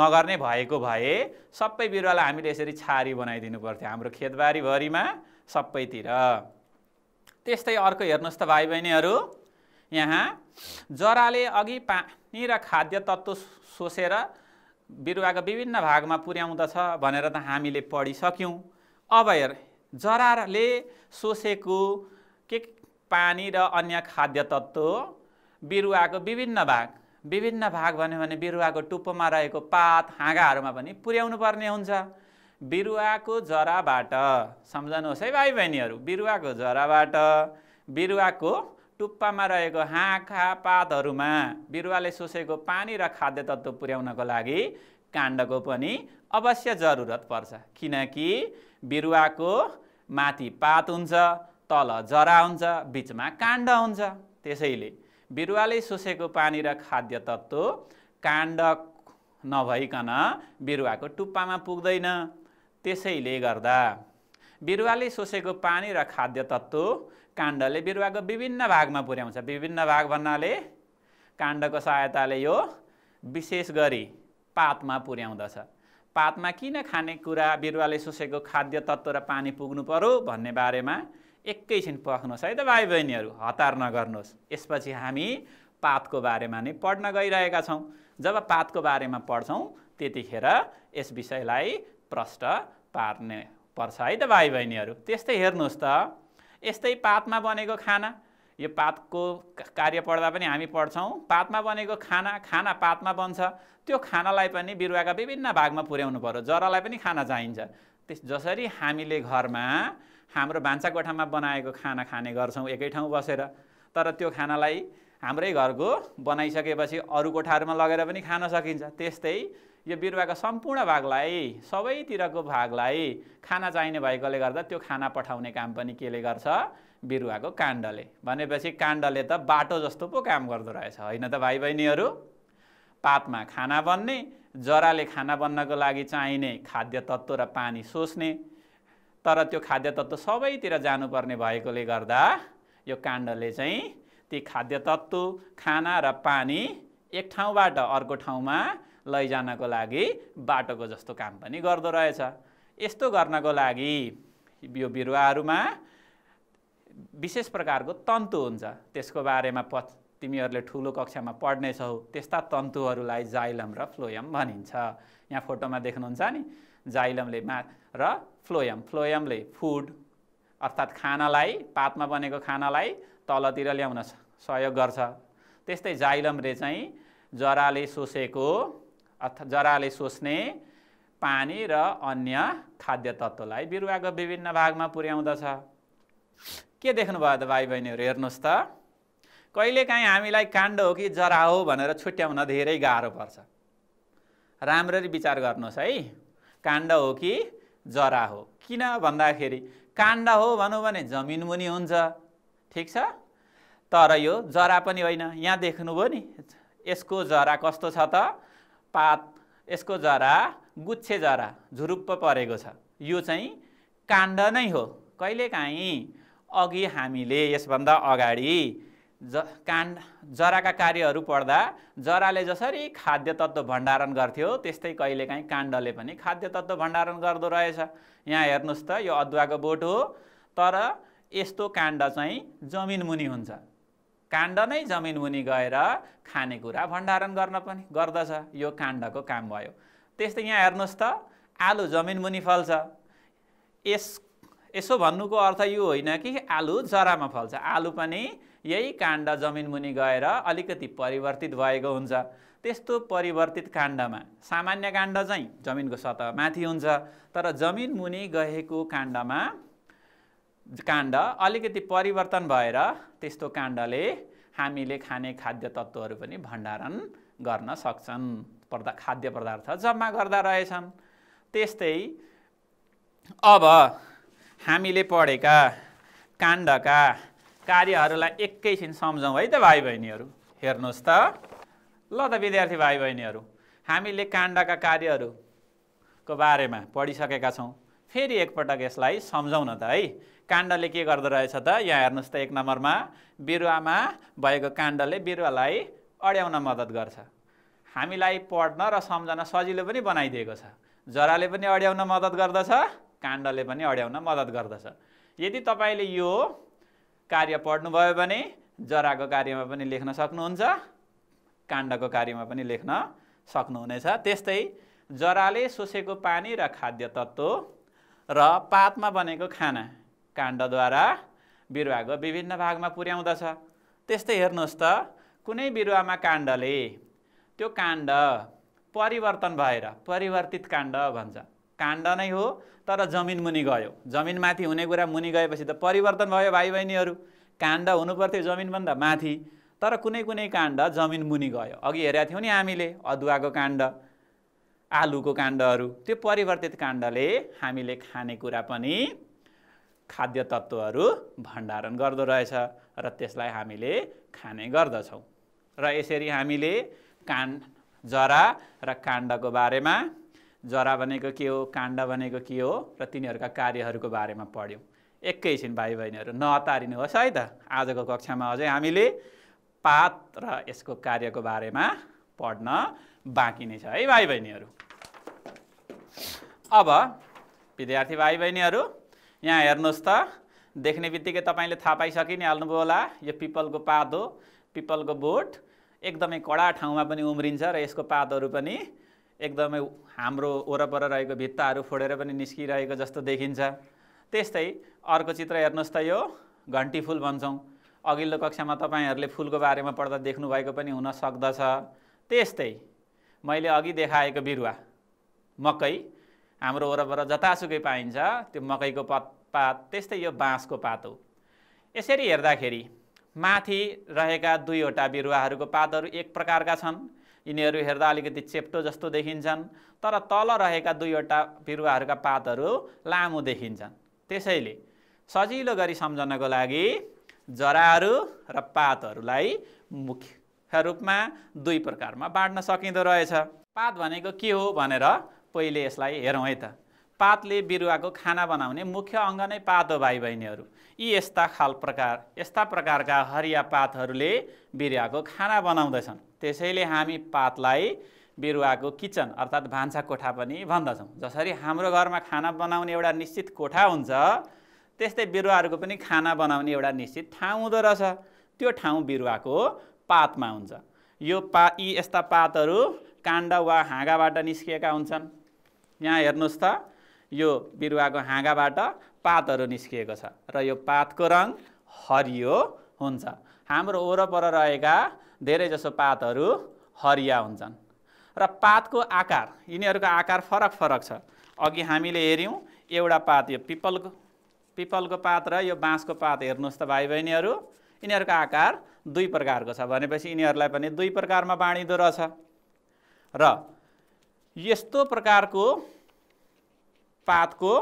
Speaker 1: नगर्ने भएको भए सबै बिरुवालाई हामीले यसरी छारी बनाइदिनु पर्थ्यो हाम्रो खेतबारीभरिमा सबैतिर त्यस्तै अर्को हेर्नुहोस् त भाइ बहिनीहरू यहाँ जराले अघि पानी र खाद्य तत्त्व सोसेर बिरुवाको विभिन्न भागमा पुर्याउँदछ भनेर त हामीले पढिसक्यौँ अब हेर जराले सोसेको के पानी र अन्य खाद्य तत्त्व बिरुवाको विभिन्न भाग विभिन्न भाग भन्यो भने बिरुवाको टुप्पोमा रहेको पात हाँगाहरूमा पनि पुर्याउनु पर्ने हुन्छ बिरुवाको जराबाट सम्झनुहोस् है भाइ बहिनीहरू बिरुवाको जराबाट बिरुवाको टुप्पामा रहेको हाँखा पातहरूमा बिरुवाले सोसेको पानी र खाद्य तत्त्व पुर्याउनको लागि काण्डको पनि अवश्य जरुरत पर्छ किनकि बिरुवाको माथि पात हुन्छ तल जरा हुन्छ बिचमा काण्ड हुन्छ त्यसैले बिरुवाले सोसेको पानी र खाद्य तत्त्व काण्ड नभइकन बिरुवाको टुप्पामा पुग्दैन त्यसैले गर्दा बिरुवाले सोसेको पानी र खाद्य तत्त्व काण्डले बिरुवाको विभिन्न भागमा पुर्याउँछ विभिन्न भाग भन्नाले काण्डको सहायताले यो विशेष गरी पातमा पुर्याउँदछ पातमा किन खानेकुरा बिरुवाले सोसेको खाद्य तत्त्व र पानी पुग्नु पऱ्यो भन्ने बारेमा एकैछिन पख्नुहोस् है त भाइ बहिनीहरू हतार नगर्नुहोस् यसपछि हामी पातको बारेमा नै पढ्न गइरहेका छौँ जब पातको बारेमा पढ्छौँ त्यतिखेर यस विषयलाई प्रष्ट पार्ने पर्छ है त भाइ बहिनीहरू त्यस्तै हेर्नुहोस् त यस्तै पातमा बनेको खाना यो पातको कार्य पढ्दा पनि हामी पढ्छौँ पातमा बनेको खाना खाना पातमा बन्छ त्यो खानालाई पनि बिरुवाका विभिन्न भागमा पुर्याउनु पऱ्यो जरालाई पनि खाना चाहिन्छ त्यस जसरी हामीले घरमा हाम्रो भान्सा कोठामा बनाएको खाना खाने गर्छौँ एकै ठाउँ बसेर तर त्यो खानालाई हाम्रै घरको बनाइसकेपछि अरू कोठाहरूमा लगेर पनि खान सकिन्छ त्यस्तै यो बिरुवाको सम्पूर्ण भागलाई सबैतिरको भागलाई खाना चाहिने भएकोले गर्दा त्यो खाना पठाउने काम पनि केले गर्छ बिरुवाको काण्डले भनेपछि काण्डले त बाटो जस्तो पो काम गर्दो रहेछ होइन त भाइ बहिनीहरू पातमा खाना बन्ने जराले खाना बन्नको लागि चाहिने खाद्य तत्त्व र पानी सोच्ने तर त्यो खाद्य तत्त्व सबैतिर जानुपर्ने भएकोले गर्दा यो काण्डले चाहिँ ती खाद्य तत्त्व खाना र पानी एक ठाउँबाट अर्को ठाउँमा लैजानको लागि बाटोको जस्तो काम पनि गर्दो रहेछ यस्तो गर्नको लागि यो बिरुवाहरूमा विशेष प्रकारको तन्तु हुन्छ त्यसको बारेमा प तिमीहरूले ठुलो कक्षामा पढ्नेछौ त्यस्ता तन्तुहरूलाई जाइलम र फ्लोयम भनिन्छ यहाँ फोटोमा देख्नुहुन्छ नि जाइलमले मा र फ्लोयम फ्लोयमले फुड अर्थात् खानालाई पातमा बनेको खानालाई तलतिर ल्याउन सहयोग गर्छ त्यस्तै जाइलमले चाहिँ जराले सोसेको अर्थात जराले सोस्ने पानी र अन्य खाद्य तत्त्वलाई बिरुवाको विभिन्न भागमा पुर्याउँदछ के देख्नुभयो त भाइ बहिनीहरू हेर्नुहोस् त कहिलेकाहीँ हामीलाई काण्ड हो कि जरा हो भनेर छुट्याउन धेरै गाह्रो पर्छ राम्ररी विचार गर्नुहोस् है काण्ड हो कि जरा हो किन भन्दाखेरि काण्ड हो भनौँ भने जमिन मुनि हुन्छ ठिक छ तर यो जरा पनि होइन यहाँ देख्नुभयो नि यसको जरा कस्तो छ त पात यसको जरा गुच्छे जरा झुरुप्प परेको छ यो चाहिँ काण्ड नै हो कहिलेकाहीँ अघि हामीले यसभन्दा अगाडि ज काण्ड जराका कार्यहरू पढ्दा जराले जसरी खाद्य तत्त्व भण्डारण गर्थ्यो त्यस्तै कहिलेकाहीँ काण्डले पनि खाद्य तत्त्व भण्डारण गर्दो रहेछ यहाँ हेर्नुहोस् त यो अदुवाको बोट हो तर यस्तो काण्ड चाहिँ जमिन मुनि हुन्छ काण्ड नै जमिन मुनि गएर खानेकुरा भण्डारण गर्न पनि गर्दछ यो काण्डको काम भयो त्यस्तै यहाँ हेर्नुहोस् त आलु जमिन मुनि फल्छ यस यसो भन्नुको अर्थ यो होइन कि आलु जरामा फल्छ आलु पनि यही काण्ड जमिन जमिनमुनि गएर अलिकति परिवर्तित भएको हुन्छ त्यस्तो परिवर्तित काण्डमा सामान्य काण्ड चाहिँ जमिनको सतह माथि हुन्छ तर जमिन मुनि गएको काण्डमा काण्ड अलिकति परिवर्तन भएर त्यस्तो काण्डले हामीले खाने खाद्य तत्त्वहरू पनि भण्डारण गर्न सक्छन् पर्दा खाद्य पदार्थ जम्मा गर्दा रहेछन् त्यस्तै अब हामीले पढेका काण्डका कार्यहरूलाई एकैछिन सम्झौँ है त भाइ बहिनीहरू हेर्नुहोस् त ल त विद्यार्थी भाइ बहिनीहरू हामीले काण्डका कार्यहरूको बारेमा पढिसकेका छौँ फेरि एकपटक यसलाई सम्झौँ न त है काण्डले के गर्दो रहेछ त यहाँ हेर्नुहोस् त एक नम्बरमा बिरुवामा भएको काण्डले बिरुवालाई अड्याउन मद्दत गर्छ हामीलाई पढ्न र सम्झन सजिलो पनि बनाइदिएको छ जराले पनि अड्याउन मद्दत गर्दछ काण्डले पनि अड्याउन मद्दत गर्दछ यदि तपाईँले यो कार्य पढ्नुभयो भने जराको कार्यमा पनि लेख्न सक्नुहुन्छ काण्डको कार्यमा पनि लेख्न सक्नुहुनेछ त्यस्तै जराले सोसेको पानी र खाद्य तत्त्व र पातमा बनेको खाना काण्डद्वारा बिरुवाको विभिन्न भागमा पुर्याउँदछ त्यस्तै हेर्नुहोस् त कुनै बिरुवामा काण्डले त्यो काण्ड परिवर्तन भएर परिवर्तित काण्ड भन्छ काण्ड नै हो तर जमिन मुनि गयो जमिन माथि हुने कुरा मुनि गएपछि त परिवर्तन भयो भाइ बहिनीहरू काण्ड हुनुपर्थ्यो जमिनभन्दा माथि तर कुनै कुनै काण्ड जमिन मुनि गयो अघि हेरेका थियौँ नि हामीले अदुवाको काण्ड आलुको काण्डहरू त्यो परिवर्तित काण्डले हामीले खानेकुरा पनि खाद्य तत्त्वहरू भण्डारण गर्दो रहेछ र त्यसलाई हामीले खाने गर्दछौँ र यसरी हामीले कान जरा र काण्डको बारेमा जरा भनेको के हो काण्ड भनेको के हो र तिनीहरूका कार्यहरूको बारेमा पढ्यौँ एकैछिन भाइ बहिनीहरू नतारिनुहोस् है त आजको कक्षामा अझै हामीले पात र यसको कार्यको बारेमा पढ्न बाँकी नै छ है भाइ बहिनीहरू अब विद्यार्थी भाइ बहिनीहरू यहाँ हेर्नुहोस् त देख्ने बित्तिकै तपाईँले थाहा पाइसकि नै हाल्नुभयो होला यो पिपलको पात हो पिपलको बोट एकदमै कडा ठाउँमा पनि उम्रिन्छ र यसको पातहरू पनि एकदमै हाम्रो वरपर रहेको भित्ताहरू फोडेर पनि निस्किरहेको जस्तो देखिन्छ त्यस्तै अर्को चित्र हेर्नुहोस् त यो घन्टी फुल भन्छौँ अघिल्लो कक्षामा तपाईँहरूले फुलको बारेमा पढ्दा देख्नुभएको पनि हुन सक्दछ त्यस्तै मैले अघि देखाएको बिरुवा मकै हाम्रो वरपर जतासुकै पाइन्छ त्यो मकैको पत पात त्यस्तै यो बाँसको पात हो यसरी हेर्दाखेरि माथि रहेका दुईवटा बिरुवाहरूको पातहरू एक प्रकारका छन् यिनीहरू हेर्दा अलिकति चेप्टो जस्तो देखिन्छन् तर तल रहेका दुईवटा बिरुवाहरूका पातहरू लामो देखिन्छन् त्यसैले सजिलो गरी सम्झनको लागि जराहरू र पातहरूलाई मुख्य रूपमा दुई प्रकारमा बाँड्न सकिँदो रहेछ पात भनेको के हो भनेर पहिले यसलाई हेरौँ है त पातले बिरुवाको खाना बनाउने मुख्य अङ्ग नै पात हो भाइ बहिनीहरू यी यस्ता खाल प्रकार यस्ता प्रकारका हरिया पातहरूले बिरुवाको खाना बनाउँदछन् त्यसैले हामी पातलाई बिरुवाको किचन अर्थात् भान्सा कोठा पनि भन्दछौँ जसरी हाम्रो घरमा खाना बनाउने एउटा निश्चित कोठा हुन्छ त्यस्तै बिरुवाहरूको पनि खाना बनाउने एउटा निश्चित ठाउँ हुँदो रहेछ त्यो ठाउँ बिरुवाको पातमा हुन्छ यो पा यी यस्ता पातहरू काण्ड वा हाँगाबाट निस्किएका हुन्छन् यहाँ हेर्नुहोस् त यो बिरुवाको हाँगाबाट पातहरू निस्किएको छ र यो पातको रङ हरियो हुन्छ हाम्रो वरपर रहेका धेरैजसो पातहरू हरिया हुन्छन् र पातको आकार यिनीहरूको आकार फरक फरक छ अघि हामीले हेऱ्यौँ एउटा पात यो पिपलको पिपलको पात र यो बाँसको पात हेर्नुहोस् त भाइ बहिनीहरू यिनीहरूको आकार दुई प्रकारको छ भनेपछि यिनीहरूलाई पनि दुई प्रकारमा बाँडिँदो रहेछ र यस्तो प्रकारको पातको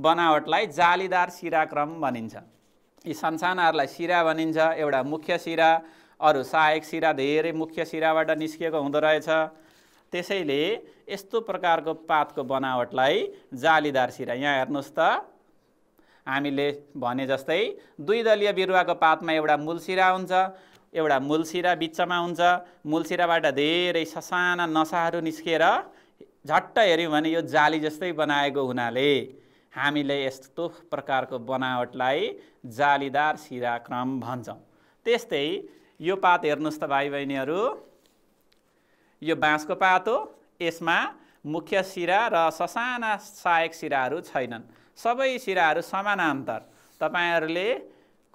Speaker 1: बनावटलाई जालीदार सिराक्रम भनिन्छ यी सन्सानाहरूलाई सिरा भनिन्छ एउटा मुख्य सिरा अरू सहायक सिरा धेरै मुख्य सिराबाट निस्किएको हुँदो रहेछ त्यसैले यस्तो प्रकारको पातको बनावटलाई जालीदार सिरा यहाँ हेर्नुहोस् त हामीले भने जस्तै दुई दलीय बिरुवाको पातमा एउटा मूल सिरा हुन्छ एउटा मूल सिरा बिचमा हुन्छ मूल सिराबाट धेरै ससाना नसाहरू निस्किएर झट्ट हेऱ्यौँ भने यो जाली जस्तै बनाएको हुनाले हामीले यस्तो प्रकारको बनावटलाई जालीदार सिराक्रम भन्छौँ त्यस्तै यो पात हेर्नुहोस् त भाइ बहिनीहरू यो बाँसको पात हो यसमा मुख्य सिरा र ससाना सहायक सिराहरू छैनन् सबै सिराहरू समानान्तर तपाईँहरूले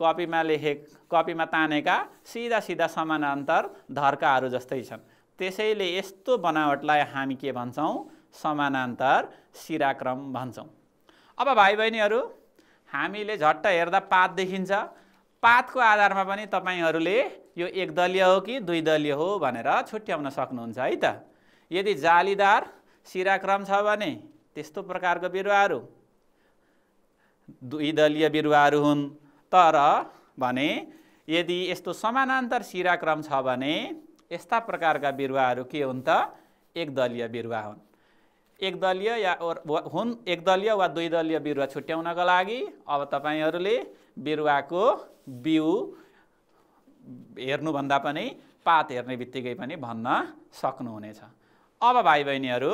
Speaker 1: कपीमा लेखे कपीमा तानेका सिधा सिधा समानान्तर धर्काहरू जस्तै छन् त्यसैले यस्तो बनावटलाई हामी के भन्छौँ समानान्तर सिराक्रम भन्छौँ अब भाइ बहिनीहरू हामीले झट्ट हेर्दा पात देखिन्छ पातको आधारमा पनि तपाईँहरूले यो एक दलीय हो कि दुई दलीय हो भनेर छुट्याउन सक्नुहुन्छ है त यदि जालीदार सिराक्रम छ भने त्यस्तो प्रकारको बिरुवाहरू दुई दलीय बिरुवाहरू हुन् तर भने यदि यस्तो समानान्तर सिराक्रम छ भने यस्ता प्रकारका बिरुवाहरू के हुन् त एक दलीय बिरुवा हुन् एकदलीय या हुन् एकदलीय वा दुई दलीय बिरुवा छुट्याउनको लागि अब तपाईँहरूले बिरुवाको बिउ हेर्नुभन्दा पनि पात हेर्ने बित्तिकै पनि भन्न सक्नुहुनेछ अब भाइ बहिनीहरू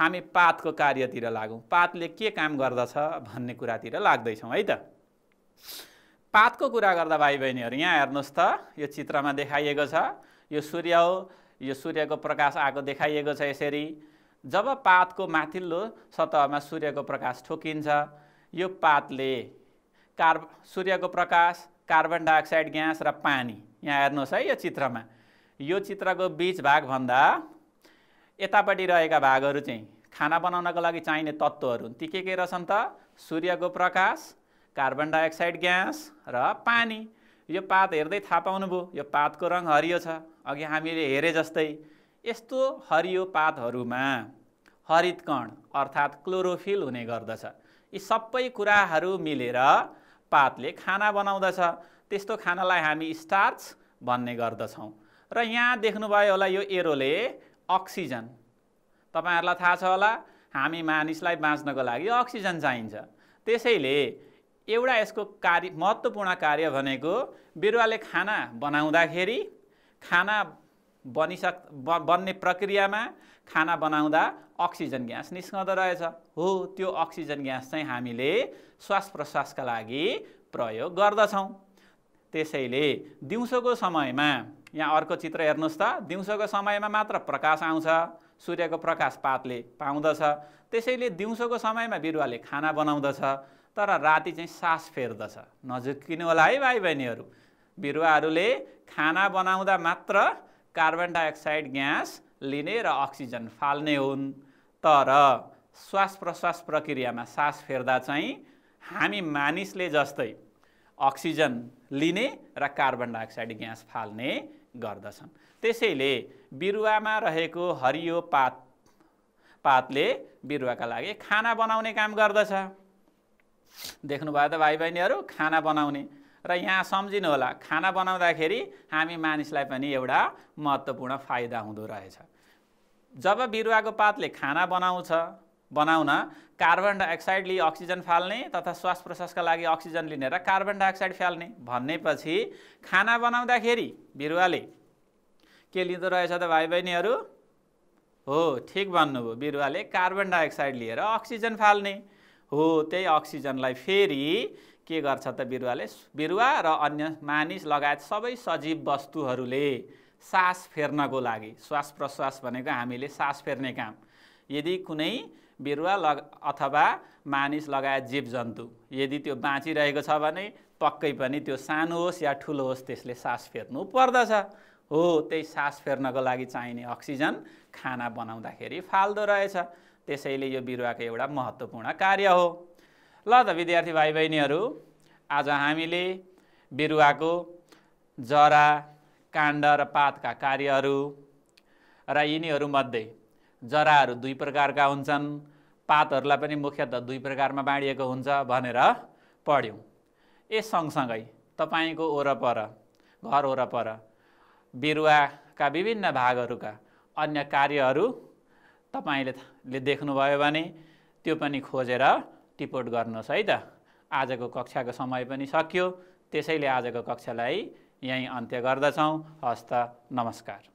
Speaker 1: हामी पातको कार्यतिर लागौँ पातले के काम गर्दछ भन्ने कुरातिर लाग्दैछौँ है त पातको कुरा गर्दा भाइ बहिनीहरू यहाँ हेर्नुहोस् त यो चित्रमा देखाइएको छ यो सूर्य हो यो सूर्यको प्रकाश आएको देखाइएको छ यसरी जब पातको माथिल्लो सतहमा सूर्यको प्रकाश ठोकिन्छ यो पातले कार्ब सूर्यको प्रकाश कार्बन डाइअक्साइड ग्यास र पानी यहाँ हेर्नुहोस् है यो चित्रमा यो चित्रको बिच भागभन्दा यतापट्टि रहेका भागहरू चाहिँ खाना बनाउनको लागि चाहिने तत्त्वहरू ती के के रहेछन् त सूर्यको प्रकाश कार्बन डाइअक्साइड ग्यास र पानी यो पात हेर्दै थाहा पाउनुभयो यो पातको रङ हरियो छ अघि हामीले हेरे जस्तै यस्तो हरियो पातहरूमा हरित कण अर्थात् क्लोरोफिल हुने गर्दछ यी सबै कुराहरू मिलेर पातले खाना बनाउँदछ त्यस्तो खानालाई हामी स्टार्च भन्ने गर्दछौँ र यहाँ देख्नुभयो होला यो एरोले अक्सिजन तपाईँहरूलाई थाहा छ होला हामी मानिसलाई बाँच्नको लागि अक्सिजन चाहिन्छ त्यसैले एउटा यसको कार्य महत्त्वपूर्ण कार्य भनेको बिरुवाले खाना बनाउँदाखेरि खाना बनिसक् बन्ने प्रक्रियामा खाना बनाउँदा अक्सिजन ग्यास निस्कँदो रहेछ हो त्यो अक्सिजन ग्यास चाहिँ हामीले श्वास प्रश्वासका लागि प्रयोग गर्दछौँ त्यसैले दिउँसोको समयमा यहाँ अर्को चित्र हेर्नुहोस् त दिउँसोको समयमा मात्र प्रकाश आउँछ सूर्यको प्रकाश पातले पाउँदछ त्यसैले दिउँसोको समयमा बिरुवाले खाना बनाउँदछ तर राति चाहिँ सास फेर्दछ नजुकिनु होला है भाइ बहिनीहरू बिरुवाहरूले खाना बनाउँदा मात्र कार्बन डाइअक्साइड ग्यास लिने र अक्सिजन फाल्ने हुन् तर श्वास प्रश्वास प्रक्रियामा सास फेर्दा चाहिँ हामी मानिसले जस्तै अक्सिजन लिने र कार्बन डाइअक्साइड ग्यास फाल्ने गर्दछन् त्यसैले बिरुवामा रहेको हरियो पात पातले बिरुवाका लागि खाना बनाउने काम गर्दछ देख्नुभयो त भाइ बहिनीहरू खाना बनाउने र यहाँ सम्झिनु होला खाना बनाउँदाखेरि हामी मानिसलाई पनि एउटा महत्त्वपूर्ण फाइदा हुँदो रहेछ जब बिरुवाको पातले खाना बनाउँछ बनाउन कार्बन डाइअक्साइड लिई अक्सिजन फाल्ने तथा श्वास प्रश्वासका लागि अक्सिजन लिने र कार्बन डाइअक्साइड फाल्ने भन्नेपछि खाना बनाउँदाखेरि बिरुवाले के लिँदो रहेछ त भाइ बहिनीहरू हो ठिक भन्नुभयो बिरुवाले कार्बन डाइअक्साइड लिएर अक्सिजन फाल्ने हो त्यही अक्सिजनलाई फेरि के गर्छ त बिरुवाले बिरुवा र अन्य मानिस लगायत सबै सजीव वस्तुहरूले सास फेर्नको लागि श्वास प्रश्वास भनेको हामीले सास फेर्ने काम यदि कुनै बिरुवा लग अथवा मानिस लगायत जीव जन्तु यदि त्यो बाँचिरहेको छ भने पक्कै पनि त्यो सानो होस् या ठुलो होस् त्यसले सास फेर्नु पर्दछ हो त्यही सास फेर्नको लागि चाहिने अक्सिजन खाना बनाउँदाखेरि फाल्दो रहेछ त्यसैले यो बिरुवाको एउटा महत्त्वपूर्ण कार्य हो ल त विद्यार्थी भाइ बहिनीहरू आज हामीले बिरुवाको जरा काण्ड र पातका कार्यहरू र यिनीहरूमध्ये जराहरू दुई प्रकारका हुन्छन् पातहरूलाई पनि मुख्यतः दुई प्रकारमा बाँडिएको हुन्छ भनेर पढ्यौँ यस सँगसँगै तपाईँको वरपर घर वरपर बिरुवाका विभिन्न भागहरूका अन्य कार्यहरू तपाईँले देख्नुभयो भने त्यो पनि खोजेर टिपोट गर्नुहोस् है त आजको कक्षाको समय पनि सकियो त्यसैले आजको कक्षालाई यहीँ अन्त्य गर्दछौँ हस्त नमस्कार